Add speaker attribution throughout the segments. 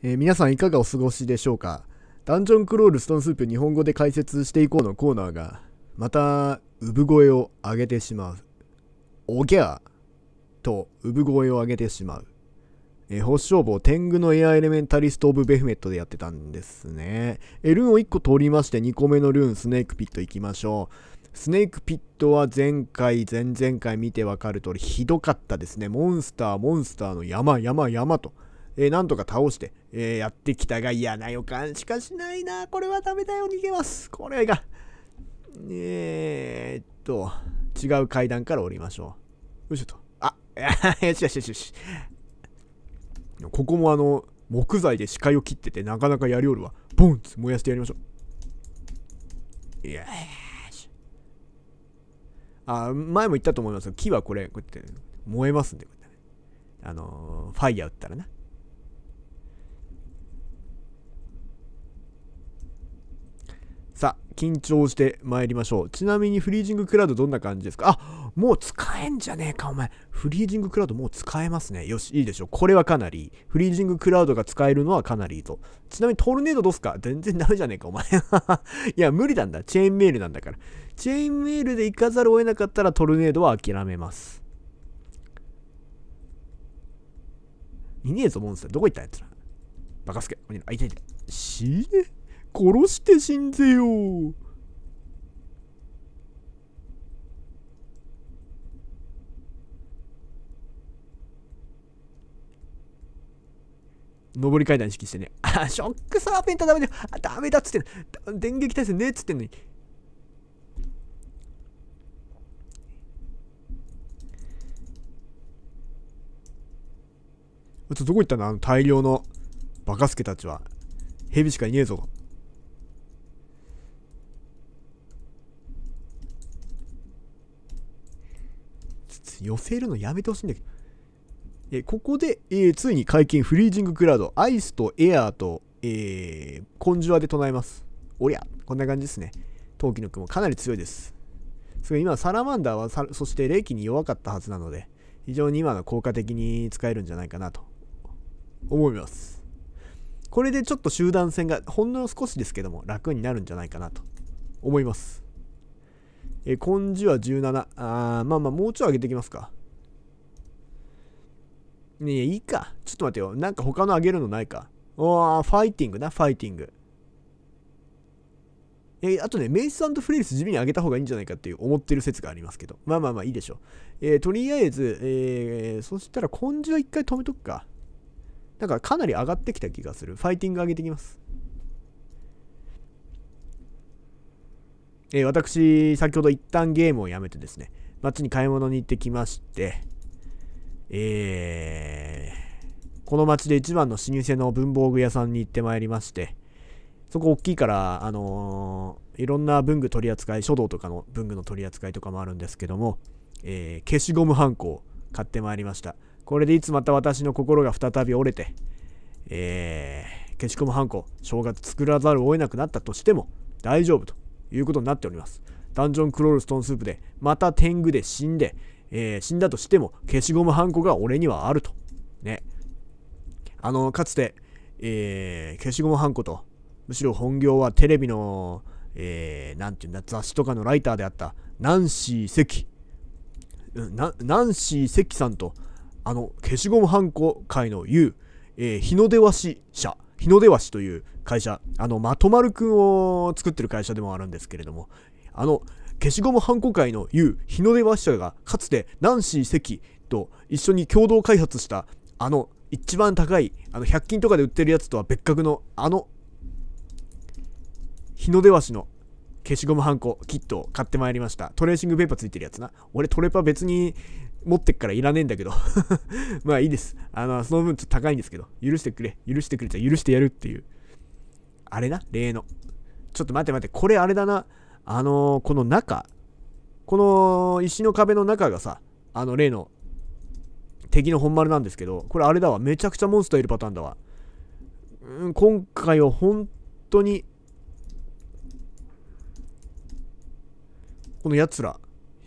Speaker 1: えー、皆さんいかがお過ごしでしょうかダンジョンクロールストーンスープ日本語で解説していこうのコーナーがまた産声を上げてしまうおぎゃーと産声を上げてしまう、えー、星消防天狗のエアエレメンタリスト・オブ・ベフメットでやってたんですねえルーンを1個取りまして2個目のルーンスネークピット行きましょうスネークピットは前回、前々回見てわかる通りひどかったですね。モンスター、モンスターの山、山、山とえー、なんとか倒して、えー、やってきたが嫌な予感しかしないな。これはダメだよ、逃げます。これが。えー、っと、違う階段から降りましょう。よいしょと。あ、よしよしよしよし。ここもあの、木材で視界を切ってて、なかなかやりおるわ。ボンッ燃やしてやりましょう。よし。あ、前も言ったと思いますが、木はこれ、こうやって燃えますんで、あのー、ファイヤー打ったらな。緊張して参りましょう。ちなみにフリージングクラウドどんな感じですかあ、もう使えんじゃねえか、お前。フリージングクラウドもう使えますね。よし、いいでしょう。これはかなりいい。フリージングクラウドが使えるのはかなりいいと。ちなみにトルネードどうすか全然ダメじゃねえか、お前。いや、無理なんだ。チェーンメールなんだから。チェーンメールで行かざるを得なかったらトルネードは諦めます。いねえぞ、モンスター。どこ行ったやつら。バカすけ。あ、いたいた。死ね。殺して死んぜよ上り階段意識してね。あ、ショックサーペンとダメだよ。あ、ダメだっつってん電撃対戦ねっつってんのに。ちょっとどこ行ったんだあの大量のバカスケたちは。蛇しかいねえぞ。です寄せるのやめてほしいんだけど。えここで、えー、ついに解禁フリージングクラウド、アイスとエアーと、えー、コンジュアで唱えます。おりゃ、こんな感じですね。陶器の雲、かなり強いです。すごい今、サラマンダーはそして冷気に弱かったはずなので、非常に今の効果的に使えるんじゃないかなと思います。これでちょっと集団戦がほんの少しですけども楽になるんじゃないかなと思います。えー、根性は17。あまあまあ、もうちょい上げていきますか。ねえ、いいか。ちょっと待ってよ。なんか他の上げるのないか。ああ、ファイティングな、ファイティング。えー、あとね、メイスフレイス地味に上げた方がいいんじゃないかっていう思ってる説がありますけど。まあまあまあいいでしょう。えー、とりあえず、えー、そしたら根性は一回止めとくか。だからかなり上がってきた気がする。ファイティング上げてきます。えー、私、先ほど一旦ゲームをやめてですね、街に買い物に行ってきまして、えー、この街で一番の老舗の文房具屋さんに行ってまいりまして、そこ大きいから、あのー、いろんな文具取り扱い、書道とかの文具の取り扱いとかもあるんですけども、えー、消しゴムはんこを買ってまいりました。これでいつまた私の心が再び折れて、えー、消しゴムはんこ、正月作らざるを得なくなったとしても大丈夫ということになっております。ダンジョンクロールストーンスープで、また天狗で死んで、えー、死んだとしても消しゴムはんこが俺にはあると。ね。あの、かつて、えー、消しゴムはんこと、むしろ本業はテレビの、えー、なんていうんだ、雑誌とかのライターであった、ナンシー関。ナンシー関さんと、あの、消しゴムはんこ界の言う、えー、日の出わし社日の出橋という会社、あの、まとまるくんを作ってる会社でもあるんですけれども、あの、消しゴムはんこ会の言う日の出橋社が、かつてナンシー関と一緒に共同開発した、あの、一番高い、あの、100均とかで売ってるやつとは別格の、あの、日の出橋の消しゴムはんこキットを買ってまいりました。トレーシングペーパーついてるやつな。俺トレパ別に持ってっからいらねえんだけど まあいいです。あの、その分ちょっと高いんですけど、許してくれ。許してくれたゃ許してやるっていう。あれな、例の。ちょっと待って待って、これあれだな。あのー、この中。この石の壁の中がさ、あの例の敵の本丸なんですけど、これあれだわ。めちゃくちゃモンスターいるパターンだわ。うん、今回は本当に、この奴ら、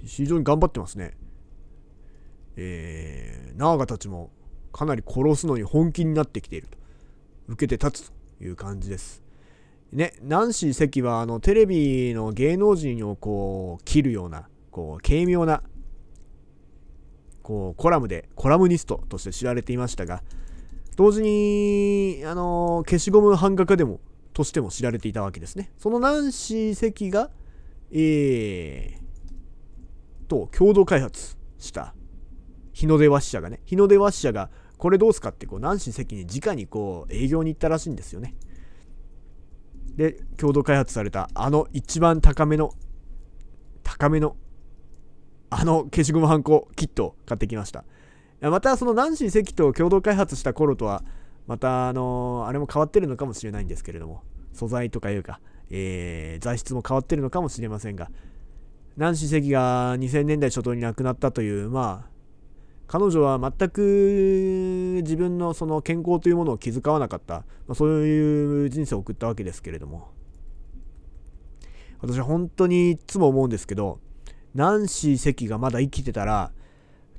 Speaker 1: 非常に頑張ってますね。えー、ガたちもかなり殺すのに本気になってきていると受けて立つという感じです。ね、ナンシー関はあのテレビの芸能人をこう切るようなこう軽妙なこうコラムでコラムニストとして知られていましたが同時にあの消しゴム版画家でもとしても知られていたわけですねそのナンシー関がえー、と共同開発した日の出和紙社がね、日の出和紙社が、これどうすかって、こう、南進関に直にこう、営業に行ったらしいんですよね。で、共同開発された、あの一番高めの、高めの、あの消しゴムはんこキットを買ってきました。また、その南進関と共同開発した頃とは、また、あのー、あれも変わってるのかもしれないんですけれども、素材とかいうか、えー、材質も変わってるのかもしれませんが、南進関が2000年代初頭に亡くなったという、まあ、彼女は全く自分のその健康というものを気遣わなかった、まあ、そういう人生を送ったわけですけれども私は本当にいつも思うんですけどナンシー関がまだ生きてたら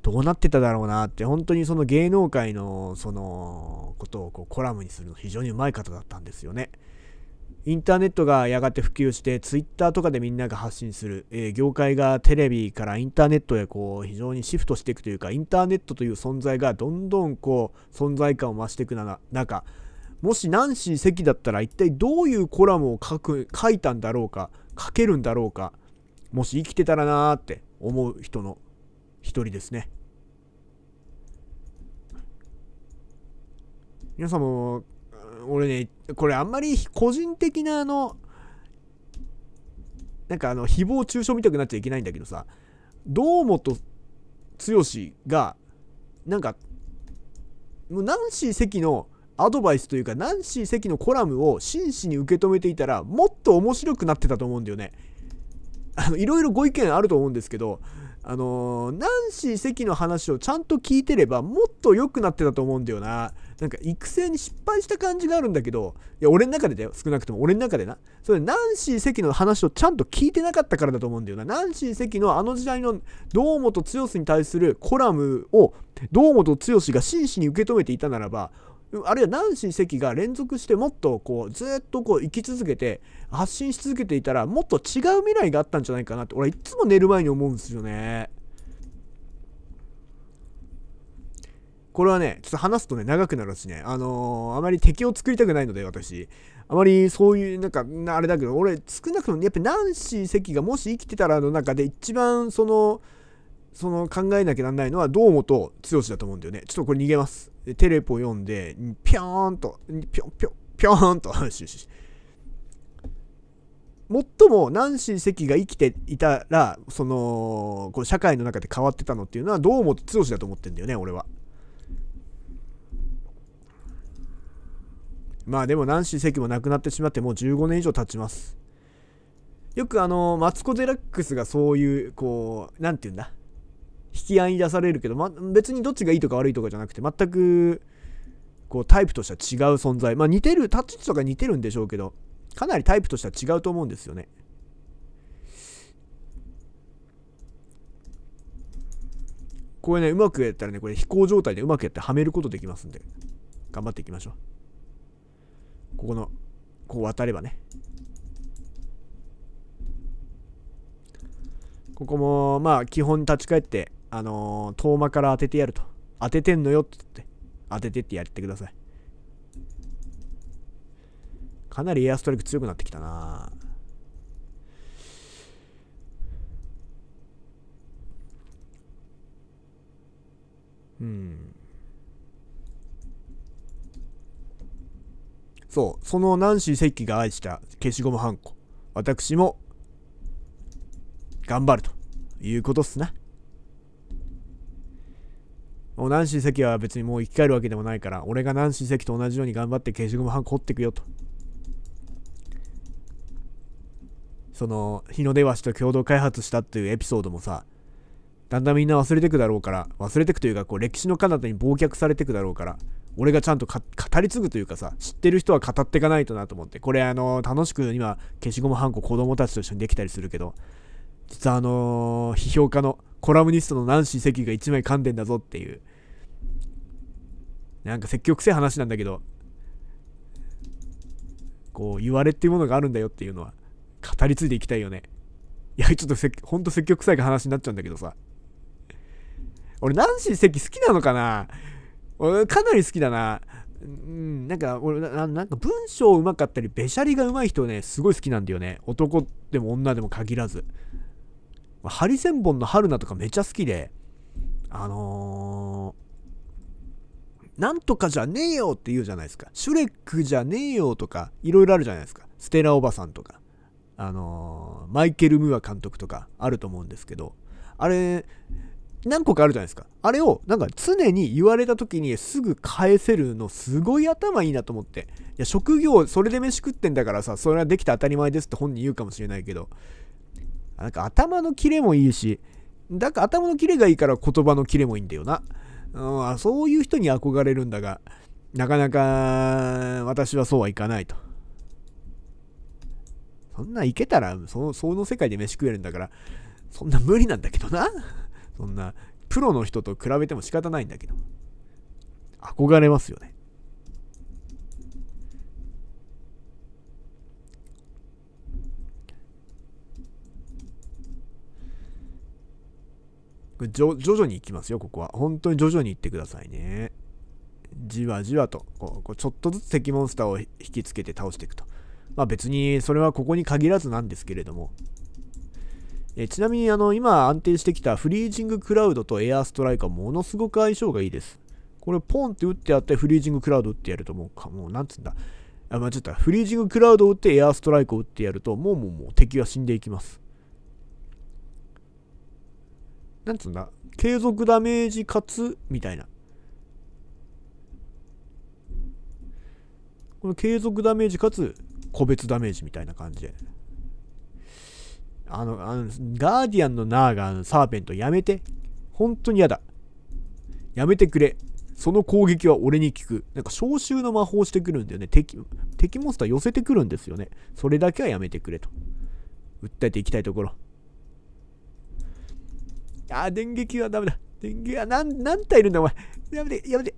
Speaker 1: どうなってただろうなって本当にその芸能界のそのことをこうコラムにするの非常にうまい方だったんですよね。インターネットがやがて普及して、ツイッターとかでみんなが発信する、えー、業界がテレビからインターネットへこう非常にシフトしていくというか、インターネットという存在がどんどんこう存在感を増していく中もしナンシー関だったら一体どういうコラムを書く書いたんだろうか書けるんだろうかもし生きてたらなーって思う人の一人ですね皆さんも俺ね、これあんまり個人的なあの、なんかあの、誹謗中傷みたくなっちゃいけないんだけどさ、堂本剛が、なんか、もうナンシー関のアドバイスというか、ナンシー関のコラムを真摯に受け止めていたら、もっと面白くなってたと思うんだよね。あの、いろいろご意見あると思うんですけど、あのー、ナンシー関の話をちゃんと聞いてれば、もっと良くなってたと思うんだよな。なんか育成に失敗した感じがあるんだけど、いや、俺の中でだよ、少なくとも俺の中でな。それ、ナンシー関の話をちゃんと聞いてなかったからだと思うんだよな。ナンシー関のあの時代の堂本剛に対するコラムを堂本剛が真摯に受け止めていたならば、あるいはナンシー関が連続してもっとこうずっとこう生き続けて発信し続けていたらもっと違う未来があったんじゃないかなって俺はいつも寝る前に思うんですよね。これはね、ちょっと話すとね、長くなるしね、あのー、あまり敵を作りたくないので、私。あまりそういう、なんか、あれだけど、俺、少なくとも、やっぱナンシー関がもし生きてたらの中で、一番、その、その考えなきゃなんないのは、堂本剛だと思うんだよね。ちょっとこれ逃げます。テレポ読んで、ぴょーんと、ぴょんぴょん、ぴょーんと、しし最もナンシー関が生きていたら、その、こう社会の中で変わってたのっていうのは、堂本剛だと思ってんだよね、俺は。まあでもシー関も亡くなってしまってもう15年以上経ちます。よくあの、マツコ・デラックスがそういう、こう、何て言うんだ、引き合い出されるけど、ま、別にどっちがいいとか悪いとかじゃなくて、全く、こう、タイプとしては違う存在。まあ似てる、タッチとか似てるんでしょうけど、かなりタイプとしては違うと思うんですよね。これね、うまくやったらね、これ飛行状態でうまくやってはめることできますんで、頑張っていきましょう。ここの、こう渡ればね。ここも、まあ、基本立ち返って、あのー、遠間から当ててやると。当ててんのよって言って、当ててってやってください。かなりエアストライク強くなってきたなうん。そう、そのナンシー・セが愛した消しゴムはんこ。私も、頑張るということっすな。もうナンシー・セは別にもう生き返るわけでもないから、俺がナンシー・セと同じように頑張って消しゴムはんこっていくよと。その、日の出橋と共同開発したっていうエピソードもさ、だんだんみんな忘れてくだろうから、忘れてくというか、こう、歴史の彼方に忘却されてくだろうから、俺がちゃんと語り継ぐというかさ、知ってる人は語っていかないとなと思って、これあの、楽しく今、消しゴムはんこ子供たちと一緒にできたりするけど、実はあのー、批評家のコラムニストのナンシー関が一枚噛んでんだぞっていう、なんか積極性話なんだけど、こう、言われっていうものがあるんだよっていうのは、語り継いでいきたいよね。いや、ちょっとせほんと積極臭い話になっちゃうんだけどさ。俺、ナンシー関好きなのかなかなり好きだな。うん、なんか俺な、なんか文章うまかったり、べしゃりがうまい人ね、すごい好きなんだよね。男でも女でも限らず。ハリセンボンの春菜とかめっちゃ好きで、あのー、なんとかじゃねえよって言うじゃないですか。シュレックじゃねえよとか、いろいろあるじゃないですか。ステラおばさんとか、あのー、マイケル・ムーア監督とかあると思うんですけど、あれ、何個かあるじゃないですか。あれを、なんか常に言われた時にすぐ返せるのすごい頭いいなと思って。いや、職業、それで飯食ってんだからさ、それはできた当たり前ですって本人言うかもしれないけど、なんか頭のキレもいいし、だから頭のキレがいいから言葉のキレもいいんだよな。うん、そういう人に憧れるんだが、なかなか私はそうはいかないと。そんな行けたらそ、その世界で飯食えるんだから、そんな無理なんだけどな。そんな、プロの人と比べても仕方ないんだけど、憧れますよね。徐々に行きますよ、ここは。本当に徐々に行ってくださいね。じわじわと、こうちょっとずつ敵モンスターを引きつけて倒していくと。まあ別にそれはここに限らずなんですけれども、えちなみにあの今安定してきたフリージングクラウドとエアーストライクはものすごく相性がいいです。これポンって打ってあってフリージングクラウド打ってやるともうか、もうなんつうんだ。あ、間違った。フリージングクラウドを打ってエアーストライクを打ってやるともうもうもう敵は死んでいきます。なんつうんだ。継続ダメージかつみたいな。この継続ダメージかつ個別ダメージみたいな感じで。あの、あの、ガーディアンのナーガン、サーペントやめて。本当に嫌だ。やめてくれ。その攻撃は俺に効く。なんか召集の魔法してくるんだよね。敵、敵モンスター寄せてくるんですよね。それだけはやめてくれと。訴えていきたいところ。あ、電撃はダメだ。電撃は何、何体いるんだお前。やめて、やめて。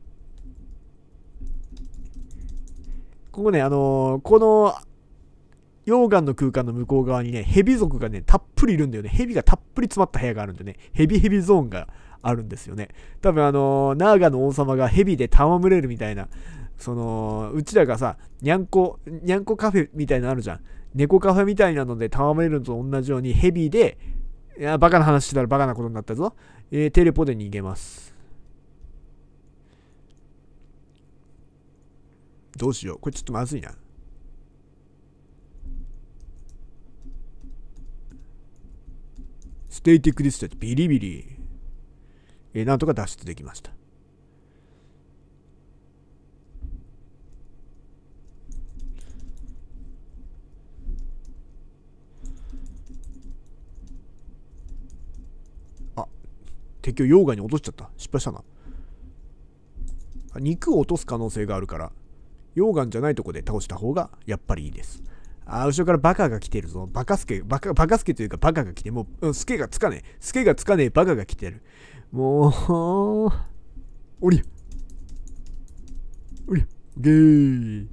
Speaker 1: ここね、あのー、この溶岩の空間の向こう側にね、蛇族がね、たっぷりいるんだよね。蛇がたっぷり詰まった部屋があるんでね、ヘビヘビゾーンがあるんですよね。多分あのー、ナーガの王様が蛇で戯れるみたいな、その、うちらがさ、にゃんこ、にゃんこカフェみたいなのあるじゃん。猫カフェみたいなので戯れるのと同じように、ヘビで、いや、バカな話してたらバカなことになったぞ。えー、テレポで逃げます。どうしよう。これちょっとまずいな。ステイティックディスタッビリビリ、えー、なんとか脱出できました。あ、敵を溶岩に落としちゃった。失敗したな。肉を落とす可能性があるから、溶岩じゃないとこで倒した方がやっぱりいいです。あ、後ろからバカが来てるぞ。バカスケ、バカ、バカスケというかバカが来て、もう、スケがつかねえ。スケがつかねえバカが来てる。もう、おりゃ。おりゃ。ゲー。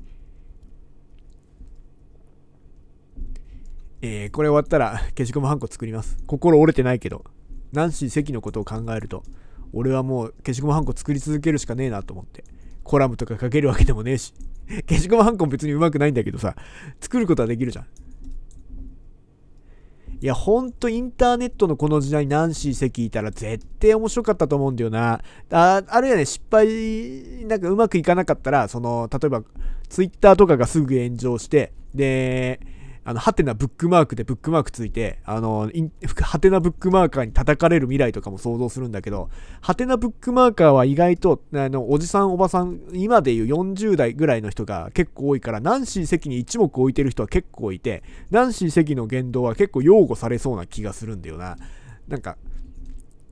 Speaker 1: えー、これ終わったら消しゴムハンコ作ります。心折れてないけど。ナンシー関のことを考えると、俺はもう消しゴムハンコ作り続けるしかねえなと思って。コラムとか書けるわけでもねえし。消しゴムハンコも別にうまくないんだけどさ、作ることはできるじゃん。いや、ほんとインターネットのこの時代ナンシー席いたら絶対面白かったと思うんだよな。ああるいはね、失敗、なんかうまくいかなかったら、その、例えば、ツイッターとかがすぐ炎上して、で、あの、ハテナブックマークでブックマークついて、あの、ハテナブックマーカーに叩かれる未来とかも想像するんだけど、ハテナブックマーカーは意外と、あの、おじさん、おばさん、今でいう40代ぐらいの人が結構多いから、ナンシー席に一目置いてる人は結構いて、ナンシー席の言動は結構擁護されそうな気がするんだよな。なんか、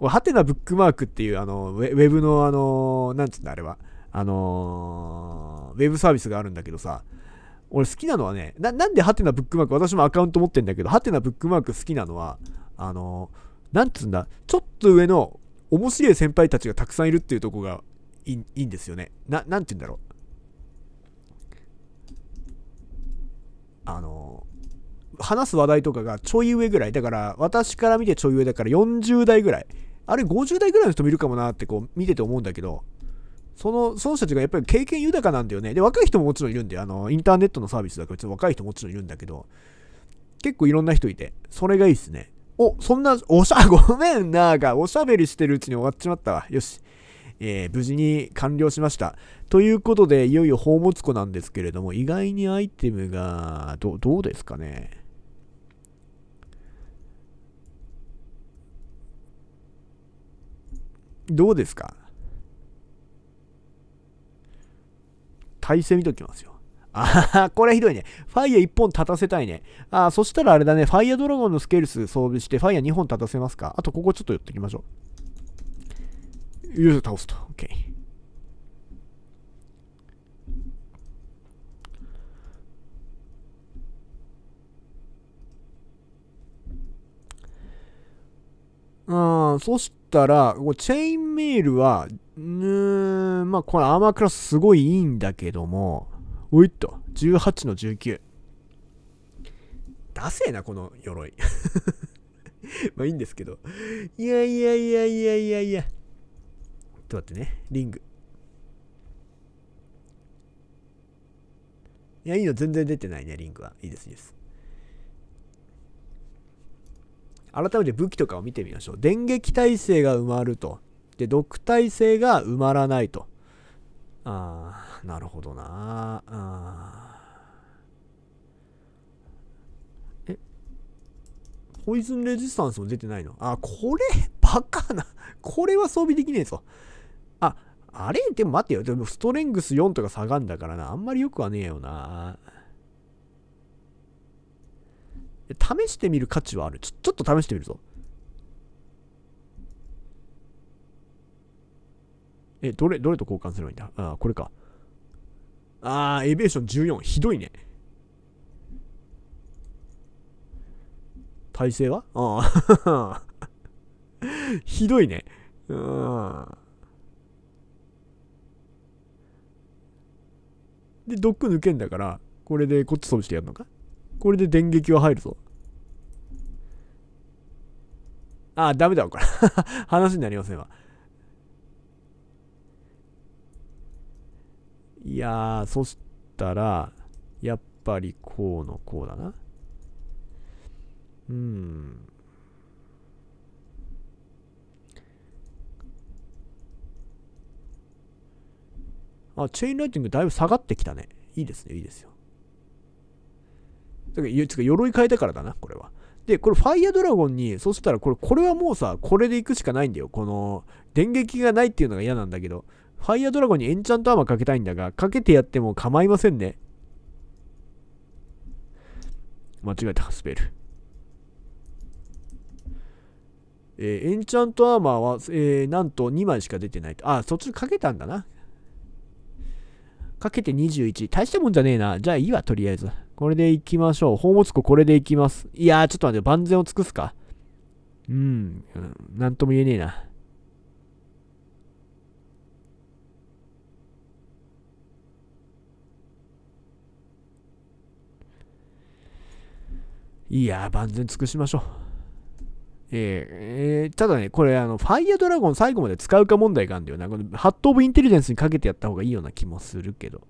Speaker 1: ハテナブックマークっていう、あの、ウェブの、あの、なんつうんだ、あれは。あのウェブサービスがあるんだけどさ、俺好きなのはね、な、なんでハテナブックマーク、私もアカウント持ってんだけど、ハテナブックマーク好きなのは、あのなんつうんだ、ちょっと上の面白い先輩たちがたくさんいるっていうとこがいいいんですよね。な、なんて言うんだろう。あの話す話題とかがちょい上ぐらい、だから私から見てちょい上だから40代ぐらい、あれ50代ぐらいの人もいるかもなってこう見てて思うんだけど、その、その人たちがやっぱり経験豊かなんだよね。で、若い人ももちろんいるんで、あの、インターネットのサービスだから、ちょっと若い人もちろんいるんだけど、結構いろんな人いて、それがいいっすね。お、そんな、おしゃ、ごめんなが、おしゃべりしてるうちに終わっちまったわ。よし。えー、無事に完了しました。ということで、いよいよ宝物庫なんですけれども、意外にアイテムが、ど、どうですかね。どうですか再生見ときますよ。あこれひどいね。ファイヤー1本立たせたいね。あそしたらあれだね。ファイヤードラゴンのスケール数装備して、ファイヤー2本立たせますか。あと、ここちょっと寄ってきましょう。よいしょ、倒すと。OK。うん、そしったら、こチェインメールは、うーん、まあ、このアーマークラスすごいいいんだけども、おいっと、18の19。ダセえな、この鎧。まあいいんですけど。いやいやいやいやいやいや。ちょっと待ってね、リング。いや、いいの、全然出てないね、リングは。いいです、いいです。改めて武器とかを見てみましょう。電撃耐性が埋まると。で、毒耐性が埋まらないと。あー、なるほどなあ。え、ポイズンレジスタンスも出てないのあ、これ、バカな。これは装備できねえぞ。あ、あれでも待ってよ。でもストレングス4とか下がんだからな。あんまりよくはねえよな。試してみる価値はある。ちょ、ちょっと試してみるぞ。え、どれ、どれと交換すればいいんだああ、これか。ああ、エベーション14。ひどいね。体勢はああ。ひどいね。うん。で、ドック抜けんだから、これでこっち掃除してやるのかこれで電撃は入るぞ。ああ、ダメだわ、これ。話になりませんわ。いやー、そしたら、やっぱりこうのこうだな。うん。あ、チェーンライティングだいぶ下がってきたね。いいですね、いいですよ。だからつか鎧変えたからだな、これは。で、これファイヤードラゴンに、そしたらこれ、これはもうさ、これで行くしかないんだよ。この、電撃がないっていうのが嫌なんだけど、ファイヤードラゴンにエンチャントアーマーかけたいんだが、かけてやっても構いませんね。間違えた、スペル。えー、エンチャントアーマーは、えー、なんと2枚しか出てないと。あ、そっちかけたんだな。かけて21。大したもんじゃねえな。じゃあいいわ、とりあえず。これで行きましょう。宝物庫これで行きます。いやー、ちょっと待って、万全を尽くすか。うん、なんとも言えねえな。いや万全尽くしましょう。えー、えー、ただね、これ、あの、ファイアドラゴン最後まで使うか問題があるんだよな。この、ハット・オブ・インテリジェンスにかけてやった方がいいような気もするけど。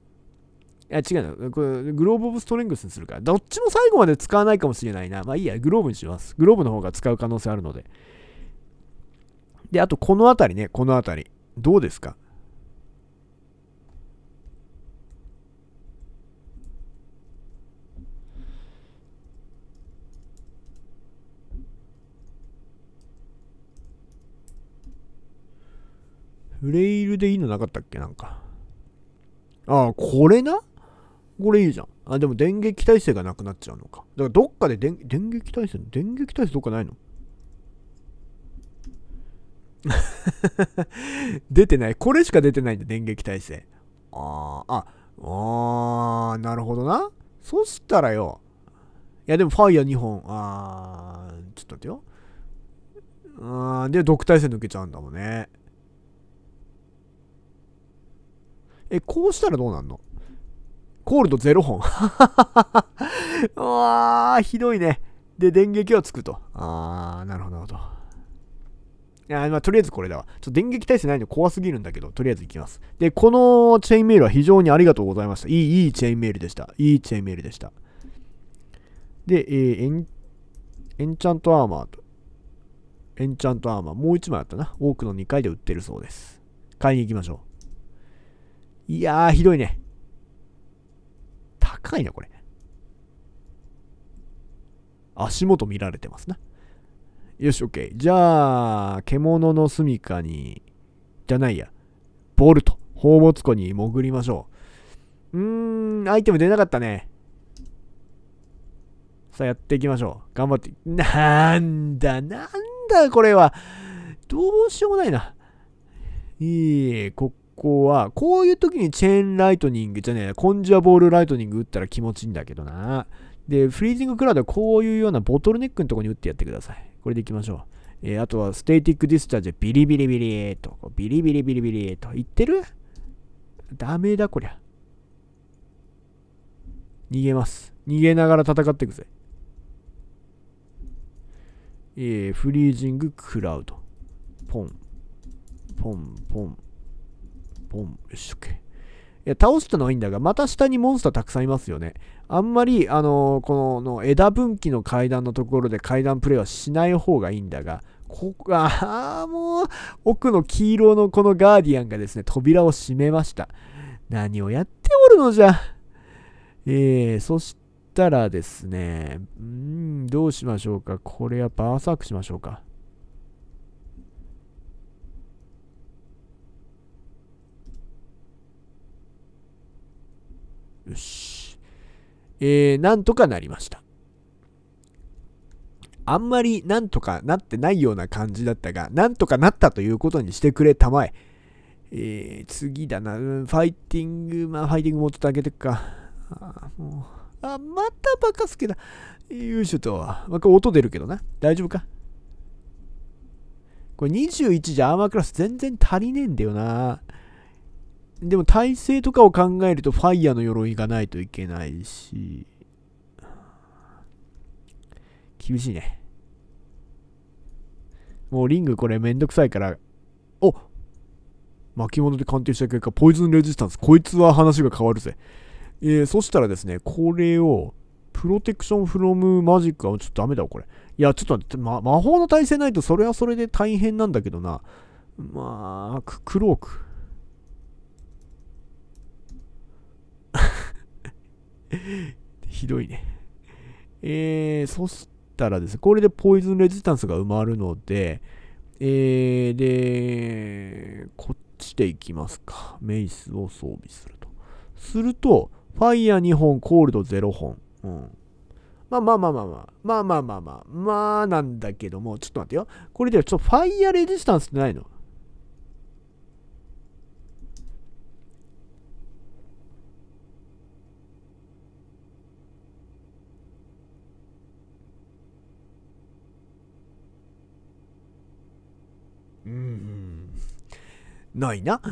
Speaker 1: いや、違うの。これ、グローブオブストレングスにするから。どっちも最後まで使わないかもしれないな。まあいいや、グローブにします。グローブの方が使う可能性あるので。で、あと、この辺りね、この辺り。どうですかフレイルでいいのなかったっけなんか。ああ、これなこれいいじゃん。あ、でも電撃耐性がなくなっちゃうのか。だからどっかで電撃耐性、電撃耐性どっかないの 出てない。これしか出てないんだ、電撃耐性。ああ、あ、あなるほどな。そしたらよ。いや、でもファイヤー2本。ああ、ちょっと待ってよ。あー、で、毒耐性抜けちゃうんだもんね。え、こうしたらどうなんのコールド0本。うわー、ひどいね。で、電撃はつくと。あー、なるほど、なるほど。いや、まあ、とりあえずこれだわ。ちょっと電撃体制ないの怖すぎるんだけど、とりあえず行きます。で、このチェインメールは非常にありがとうございました。いい、いいチェインメールでした。いいチェインメールでした。で、えー、エン、エンチャントアーマーと、エンチャントアーマー、もう1枚あったな。多くの2回で売ってるそうです。買いに行きましょう。いやー、ひどいね。高いな、これ。足元見られてますな。よし、OK。じゃあ、獣の住みかに、じゃないや、ボルト、宝物庫に潜りましょう。うーん、アイテム出なかったね。さあ、やっていきましょう。頑張って。なんだ、なんだ、これは。どうしようもないな。いい、ここは、こういう時にチェーンライトニングじゃねえ、コンジュアボールライトニング打ったら気持ちいいんだけどな。で、フリージングクラウドはこういうようなボトルネックのとこに打ってやってください。これでいきましょう。えー、あとは、ステーティックディスチャージビリビリビリと、ビリビリビリビリと、言ってるダメだこりゃ。逃げます。逃げながら戦っていくぜ。えー、フリージングクラウド。ポン、ポン、ポン。ポン、よしとけ。いや、倒したのはいいんだが、また下にモンスターたくさんいますよね。あんまり、あのー、この枝分岐の階段のところで階段プレイはしない方がいいんだが、ここ、ああ、もう、奥の黄色のこのガーディアンがですね、扉を閉めました。何をやっておるのじゃ。えー、そしたらですね、うん、どうしましょうか。これはバーサークしましょうか。よし。えー、なんとかなりました。あんまりなんとかなってないような感じだったが、なんとかなったということにしてくれたまえ。えー、次だな、うん、ファイティング、まあ、ファイティングもちょっと上げてくか。あもう、あ、またバカすけだ。よいしょと。まあ、これ音出るけどな。大丈夫かこれ21じゃアーマークラス全然足りねえんだよな。でも体勢とかを考えるとファイヤーの鎧がないといけないし、厳しいね。もうリングこれめんどくさいから、お巻物で鑑定した結果、ポイズンレジスタンス。こいつは話が変わるぜ。えー、そしたらですね、これを、プロテクションフロムマジックはちょっとダメだわ、これ。いや、ちょっと待って、ま、魔法の耐性ないとそれはそれで大変なんだけどな。まあ、クローク。ひどいね。えー、そしたらですね、これでポイズンレジスタンスが埋まるので、えー、で、こっちでいきますか。メイスを装備すると。すると、ファイヤー2本、コールド0本。うん。まあまあまあまあまあ、まあまあまあまあ、まあなんだけども、ちょっと待ってよ。これでちょっとファイヤーレジスタンスってないのないな。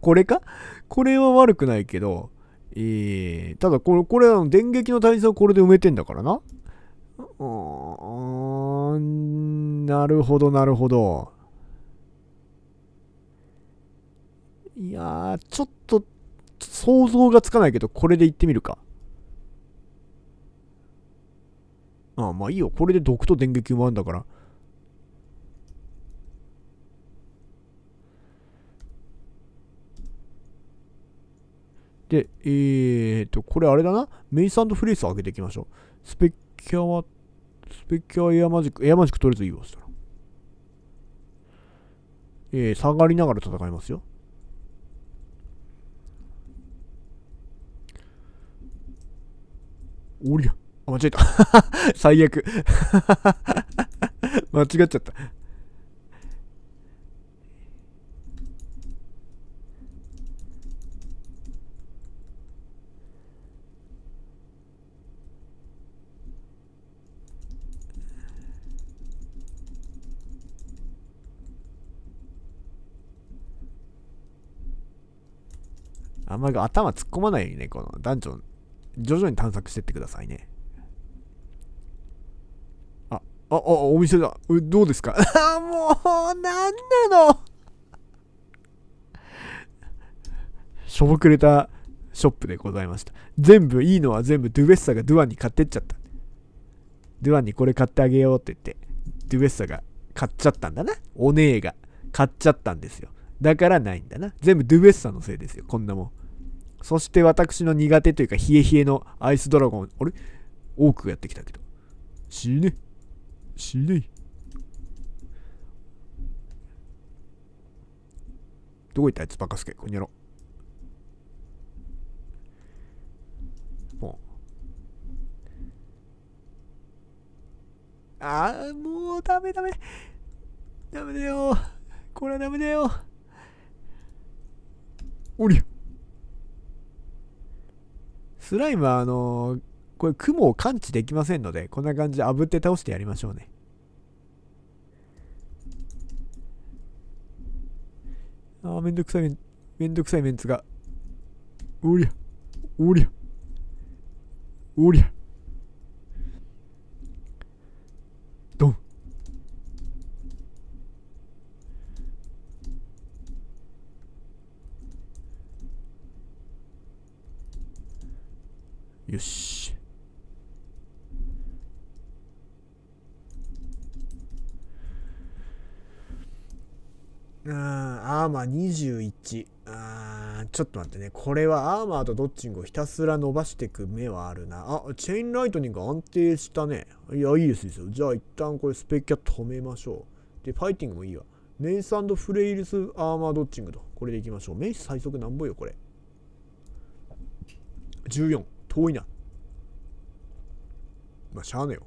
Speaker 1: これかこれは悪くないけど、えー、ただこれ、これ電撃の体制をこれで埋めてんだからな。うん、なるほど、なるほど。いやちょっと、想像がつかないけど、これでいってみるか。ああ、まあいいよ。これで毒と電撃埋まるんだから。で、えーと、これあれだな。メイサンドフレース上げていきましょう。スペッキャは、スペッキャはエアマジック、エアマジックとりあえずいいわ、したら。えー、下がりながら戦いますよ。おりゃ。あ、間違えた。最悪。間違っちゃった。あんまり頭突っ込まないようにね、このダンジョン、徐々に探索してってくださいね。あ、あ、あ、お店だ。どうですか あ、もう、なんなのしょぼくれたショップでございました。全部、いいのは全部、ドゥベッサがドゥアンに買ってっちゃった。ドゥアンにこれ買ってあげようって言って、ドゥベッサが買っちゃったんだな。お姉が買っちゃったんですよ。だからないんだな。全部ドゥベッサのせいですよ、こんなもん。そして私の苦手というか、冷え冷えのアイスドラゴン。あれ多くやってきたけど。死ね。死ね。どこ行ったあいつバカすけ。こんにゃろ。ああ、もうダメダメ。ダメだよ。これはダメだよ。スライムはあのー、これ雲を感知できませんので、こんな感じで炙って倒してやりましょうね。ああ、めんどくさいめん、めんどくさいメンツが。おりゃ、おりゃ、おりゃ。よし。うん、アーマー21。あーちょっと待ってね。これはアーマーとドッチングをひたすら伸ばしていく目はあるな。あ、チェーンライトニング安定したね。いや、いいですよ。じゃあ一旦これスペッキャ止めましょう。で、ファイティングもいいわ。メイスフレイルスアーマードッチングと。これでいきましょう。メイス最速なんぼよ、これ。14。遠いな。まあ、しゃあねよ。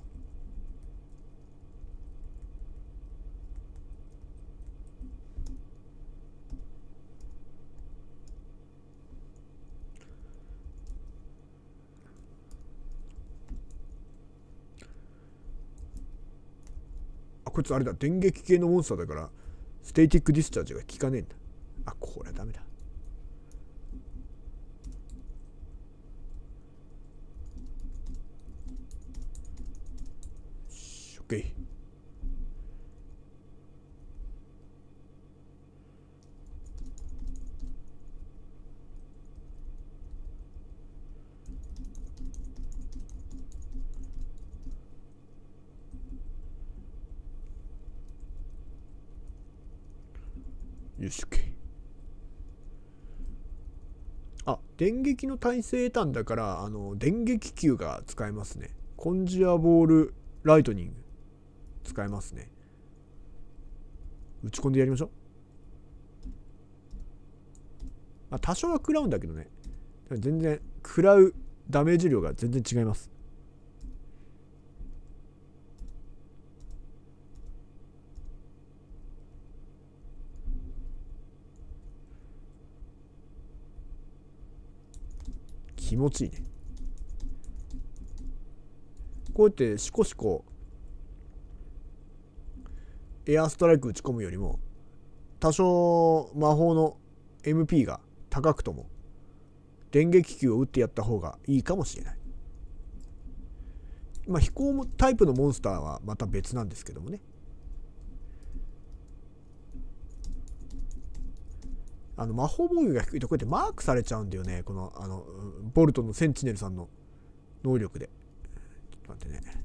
Speaker 1: あ、こいつあれだ。電撃系のモンスターだから、ステイティックディスチャージが効かねえんだ。あ、これはダメだ。福井よしあ電撃の耐性得たんだからあの電撃球が使えますねコンジアボールライトニング使えますね打ち込んでやりましょう、まあ、多少は食らうんだけどね全然食らうダメージ量が全然違います気持ちいいねこうやってシコシコエアストライク打ち込むよりも多少魔法の MP が高くとも電撃球を打ってやった方がいいかもしれない。まあ、飛行タイプのモンスターはまた別なんですけどもね。あの魔法防御が低いとこうやってマークされちゃうんだよねこのあのボルトのセンチネルさんの能力でちょっと待ってね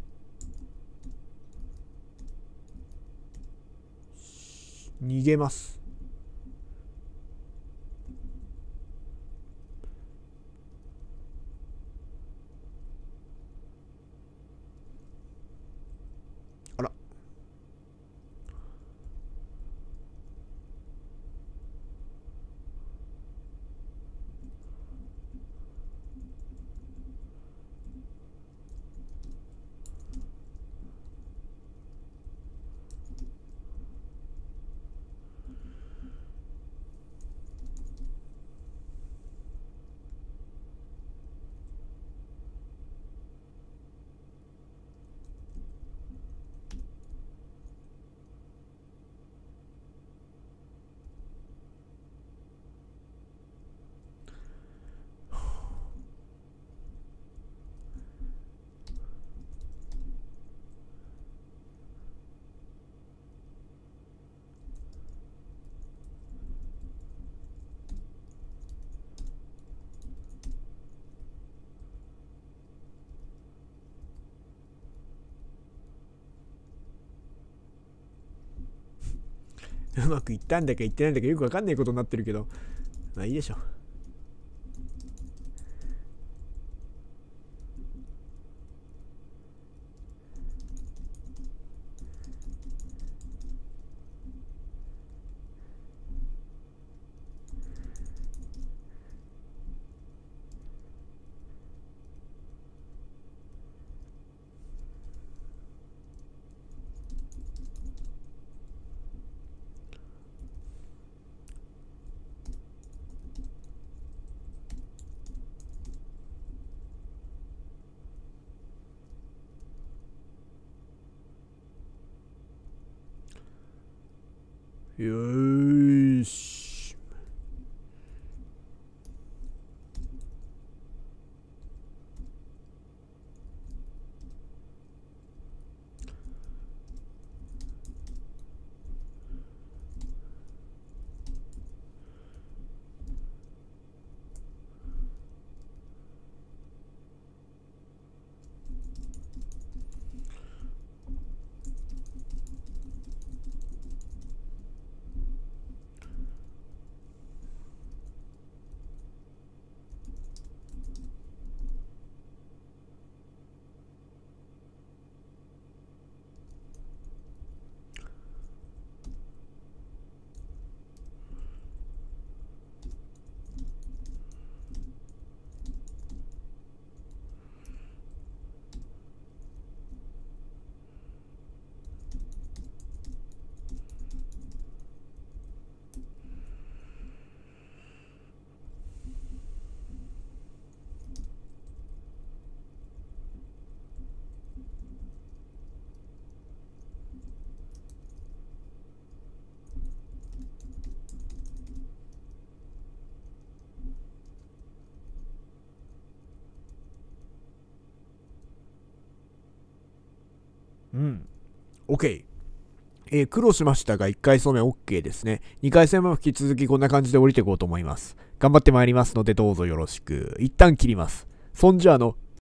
Speaker 1: 逃げますうまくいったんだかいってないんだかよくわかんないことになってるけど、まあいいでしょ。y うん。OK。えー、苦労しましたが、1回目 OK ですね。2回戦目も引き続きこんな感じで降りていこうと思います。頑張ってまいりますので、どうぞよろしく。一旦切ります。そんじゃあの、